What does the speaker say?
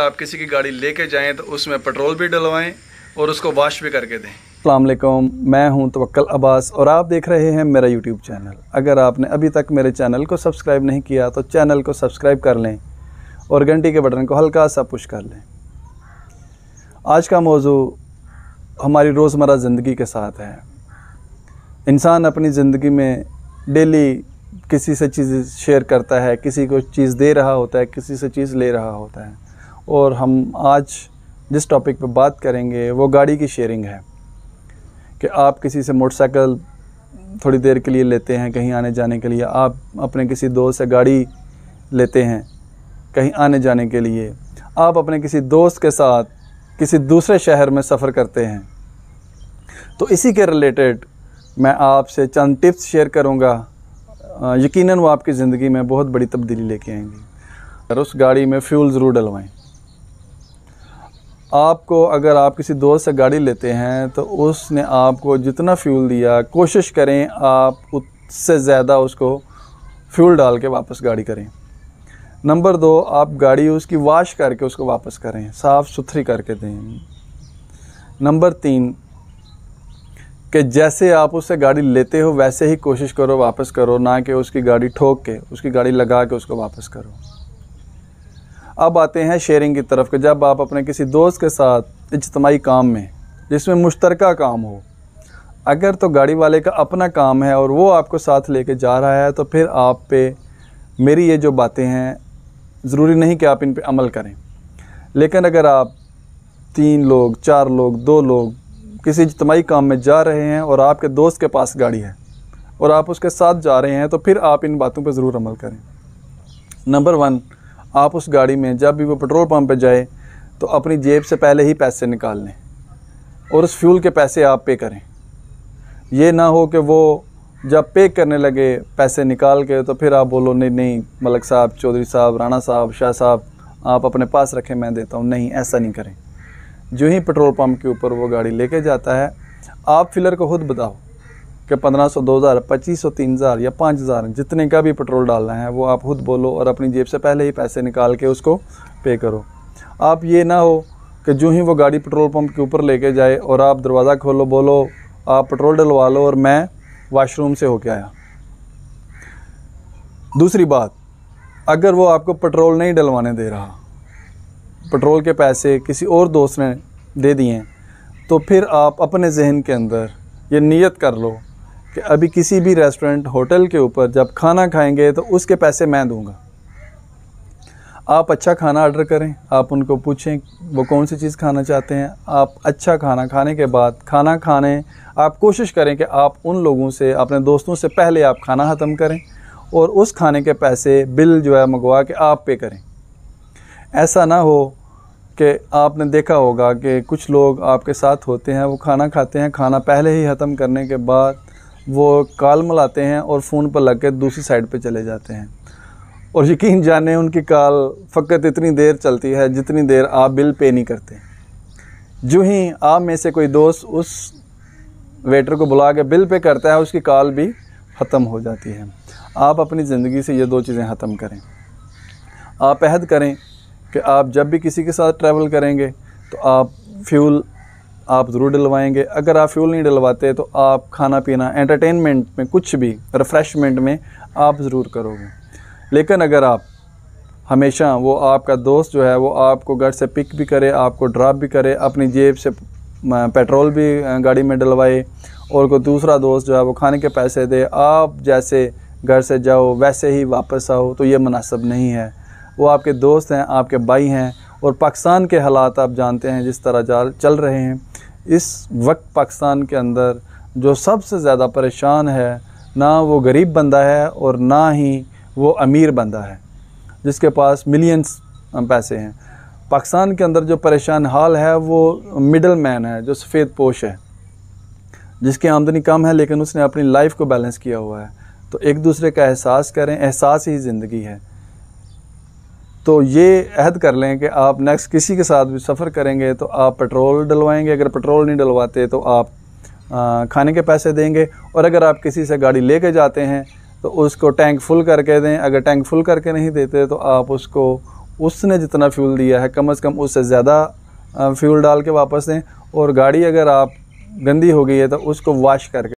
आप किसी की गाड़ी लेके जाएं तो उसमें पेट्रोल भी डलवाएं और उसको वॉश भी करके दें अल्लाम मैं हूं तवक्ल अब्बास और आप देख रहे हैं मेरा यूट्यूब चैनल अगर आपने अभी तक मेरे चैनल को सब्सक्राइब नहीं किया तो चैनल को सब्सक्राइब कर लें और घंटी के बटन को हल्का सा पुश कर लें आज का मौजू हमारी रोज़मर्रा ज़िंदगी के साथ है इंसान अपनी ज़िंदगी में डेली किसी से चीज़ शेयर करता है किसी को चीज़ दे रहा होता है किसी से चीज़ ले रहा होता है और हम आज जिस टॉपिक पे बात करेंगे वो गाड़ी की शेयरिंग है कि आप किसी से मोटरसाइकिल थोड़ी देर के लिए लेते हैं कहीं आने जाने के लिए आप अपने किसी दोस्त से गाड़ी लेते हैं कहीं आने जाने के लिए आप अपने किसी दोस्त के साथ किसी दूसरे शहर में सफ़र करते हैं तो इसी के रिलेटेड मैं आपसे चंद टिप्स शेयर करूँगा यकीनन वो आपकी ज़िंदगी में बहुत बड़ी तब्दीली लेके आएंगी और उस गाड़ी में फ्यूल ज़रूर डलवाएँ आपको अगर आप किसी दोस्त से गाड़ी लेते हैं तो उसने आपको जितना फ्यूल दिया कोशिश करें आप उससे ज़्यादा उसको फ्यूल डाल के वापस गाड़ी करें नंबर दो आप गाड़ी उसकी वाश करके उसको वापस करें साफ़ सुथरी करके दें नंबर तीन कि जैसे आप उससे गाड़ी लेते हो वैसे ही कोशिश करो वापस करो ना कि उसकी गाड़ी ठोक के उसकी गाड़ी लगा के उसको वापस करो अब आते हैं शेयरिंग की तरफ कि जब आप अपने किसी दोस्त के साथ इजतमाही काम में जिसमें मुश्तर काम हो अगर तो गाड़ी वाले का अपना काम है और वो आपको साथ लेके जा रहा है तो फिर आप पे मेरी ये जो बातें हैं ज़रूरी नहीं कि आप इन पे अमल करें लेकिन अगर आप तीन लोग चार लोग दो लोग किसी इजतमाही काम में जा रहे हैं और आपके दोस्त के पास गाड़ी है और आप उसके साथ जा रहे हैं तो फिर आप इन बातों पर ज़रूर अमल करें नंबर वन आप उस गाड़ी में जब भी वो पेट्रोल पम्प पर जाए तो अपनी जेब से पहले ही पैसे निकाल लें और उस फ्यूल के पैसे आप पे करें ये ना हो कि वो जब पे करने लगे पैसे निकाल के तो फिर आप बोलो नहीं नहीं मलक साहब चौधरी साहब राणा साहब शाह साहब आप अपने पास रखें मैं देता हूँ नहीं ऐसा नहीं करें जो ही पेट्रोल पंप के ऊपर वो गाड़ी लेके जाता है आप फिलर को खुद बताओ कि 1500, 2000, 2500, 3000 या 5000 जितने का भी पेट्रोल डालना है वो आप खुद बोलो और अपनी जेब से पहले ही पैसे निकाल के उसको पे करो आप ये ना हो कि जो ही वो गाड़ी पेट्रोल पंप के ऊपर लेके जाए और आप दरवाज़ा खोलो बोलो आप पेट्रोल डलवा लो और मैं वाशरूम से होके आया दूसरी बात अगर वो आपको पेट्रोल नहीं डलवाने दे रहा पेट्रोल के पैसे किसी और दोस्त ने दे दिए तो फिर आप अपने जहन के अंदर ये नियत कर लो कि अभी किसी भी रेस्टोरेंट होटल के ऊपर जब खाना खाएंगे तो उसके पैसे मैं दूंगा आप अच्छा खाना ऑर्डर करें आप उनको पूछें वो कौन सी चीज़ खाना चाहते हैं आप अच्छा खाना खाने के बाद खाना खाने आप कोशिश करें कि आप उन लोगों से अपने दोस्तों से पहले आप खाना ख़त्म करें और उस खाने के पैसे बिल जो है मंगवा के आप पे करें ऐसा ना हो कि आपने देखा होगा कि कुछ लोग आपके साथ होते हैं वो खाना खाते हैं खाना पहले ही ख़त्म करने के बाद वो कॉल मिलाते हैं और फ़ोन पर लग कर दूसरी साइड पर चले जाते हैं और यकीन जाने उनकी कॉल फ़क्त इतनी देर चलती है जितनी देर आप बिल पे नहीं करते जो ही आप में से कोई दोस्त उस वेटर को बुला के बिल पे करता है उसकी कॉल भी ख़त्म हो जाती है आप अपनी ज़िंदगी से ये दो चीज़ें ख़त्म करें आप अहद करें कि आप जब भी किसी के साथ ट्रैवल करेंगे तो आप फ्यूल आप ज़रूर डलवाएंगे अगर आप फ्यूल नहीं डलवाते तो आप खाना पीना एंटरटेनमेंट में कुछ भी रिफ़्रेशमेंट में आप ज़रूर करोगे लेकिन अगर आप हमेशा वो आपका दोस्त जो है वो आपको घर से पिक भी करे आपको ड्रॉप भी करे अपनी जेब से पेट्रोल भी गाड़ी में डलवाए और कोई दूसरा दोस्त जो है वो खाने के पैसे दे आप जैसे घर से जाओ वैसे ही वापस आओ तो ये मुनासब नहीं है वो आपके दोस्त हैं आपके भाई हैं और पाकिस्तान के हालात आप जानते हैं जिस तरह चल रहे हैं इस वक्त पाकिस्तान के अंदर जो सबसे ज़्यादा परेशान है ना वो गरीब बंदा है और ना ही वो अमीर बंदा है जिसके पास मिलियंस पैसे हैं पाकिस्तान के अंदर जो परेशान हाल है वो मिडल मैन है जो सफ़ेद पोश है जिसकी आमदनी कम है लेकिन उसने अपनी लाइफ को बैलेंस किया हुआ है तो एक दूसरे का एहसास करें एहसास ही ज़िंदगी है तो ये अहद कर लें कि आप नेक्स्ट किसी के साथ भी सफ़र करेंगे तो आप पेट्रोल डलवाएंगे अगर पेट्रोल नहीं डलवाते तो आप आ, खाने के पैसे देंगे और अगर आप किसी से गाड़ी ले कर जाते हैं तो उसको टैंक फुल करके दें अगर टैंक फुल करके नहीं देते तो आप उसको उसने जितना फ्यूल दिया है कम अज़ कम उससे ज़्यादा फ्यूल डाल के वापस दें और गाड़ी अगर आप गंदी हो गई है तो उसको वाश करके